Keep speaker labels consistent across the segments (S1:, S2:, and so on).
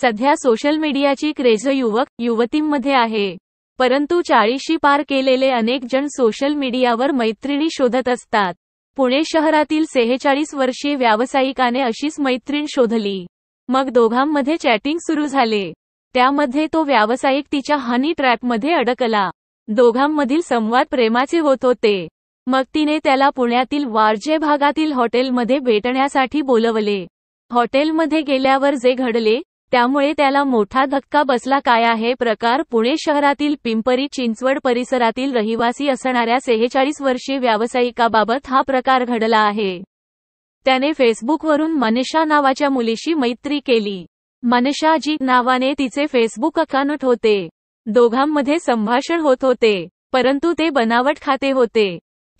S1: सध्या social मीडियाची craze युवक युवतींमध्ये आहे परंतु चाळीशी पार केलेले अनेक जण सोशल मीडियावर मैत्रिणी शोधत असतात पुणे शहरातील सेहेचाळीस वर्षीय व्यावसायिकाने अशीच मैत्रीण शोधली मग दोघांमध्ये चॅटिंग सुरू झाले त्यामध्ये तो व्यावसायिक तिच्या हनी ट्रॅपमध्ये अडकला दोघांमधील संवाद प्रेमाचे होत होते मग तिने त्याला पुण्यातील वारजे भागातील हॉटेलमध्ये भेटण्यासाठी बोलवले हॉटेलमध्ये गेल्यावर जे घडले त्यामुळे त्याला मोठा धक्का बसला काय आहे प्रकार पुणे शहरातील पिंपरी चिंचवड परिसरातील रहिवासी असणाऱ्या सेहेचाळीस वर्षीय व्यावसायिकाबाबत हा प्रकार घडला आहे त्याने फेसबुकवरून मनिषा नावाच्या मुलीशी मैत्री केली मनीषा जी नावाने तिचे फेसबुक अकाउंट होते दोघांमध्ये संभाषण होत होते परंतु ते बनावट खाते होते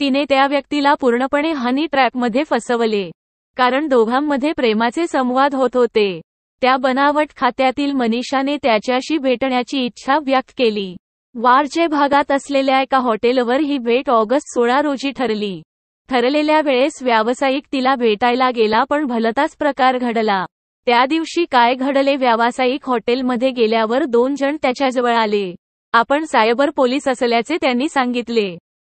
S1: तिने त्या व्यक्तीला पूर्णपणे हनी ट्रॅपमध्ये फसवले कारण दोघांमध्ये प्रेमाचे संवाद होत होते त्या बनावट खात्यातील मनीषाने त्याच्याशी भेटण्याची इच्छा व्यक्त केली वारजे भागात असलेल्या एका हॉटेलवर ही भेट ऑगस्ट सोळा रोजी ठरली ठरलेल्या वेळेस व्यावसायिक तिला भेटायला गेला पण भलताच प्रकार घडला त्या दिवशी काय घडले व्यावसायिक हॉटेलमध्ये गेल्यावर दोन जण त्याच्याजवळ आले आपण सायबर पोलीस असल्याचे त्यांनी सांगितले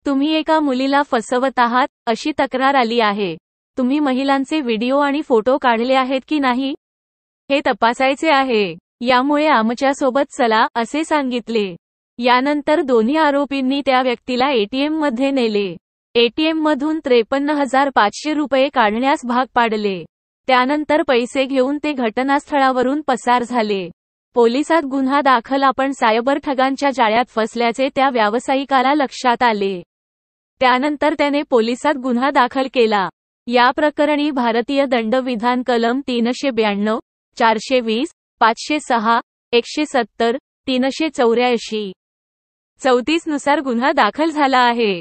S1: तुम्ही एका मुलीला फसवत आहात अशी तक्रार आली आहे तुम्ही महिलांचे व्हिडिओ आणि फोटो काढले आहेत की नाही हे तपासायचे आहे यामुळे आमच्या सोबत चला असे सांगितले यानंतर दोन्ही आरोपींनी त्या व्यक्तीला एटीएम मध्ये नेले एटीएम मधून त्रेपन्न हजार पाचशे रुपये काढण्यास भाग पाडले त्यानंतर पैसे घेऊन ते घटनास्थळावरून पसार झाले पोलिसात गुन्हा दाखल आपण सायबर ठगांच्या जाळ्यात फसल्याचे त्या व्यावसायिकाला लक्षात आले त्यानंतर त्याने पोलिसात गुन्हा दाखल केला या प्रकरणी भारतीय दंडविधान कलम तीनशे ब्याण्णव चारशे वीस पाचशे सहा एकशे सत्तर तीनशे चौऱ्याऐंशी चौतीसनुसार गुन्हा दाखल झाला आहे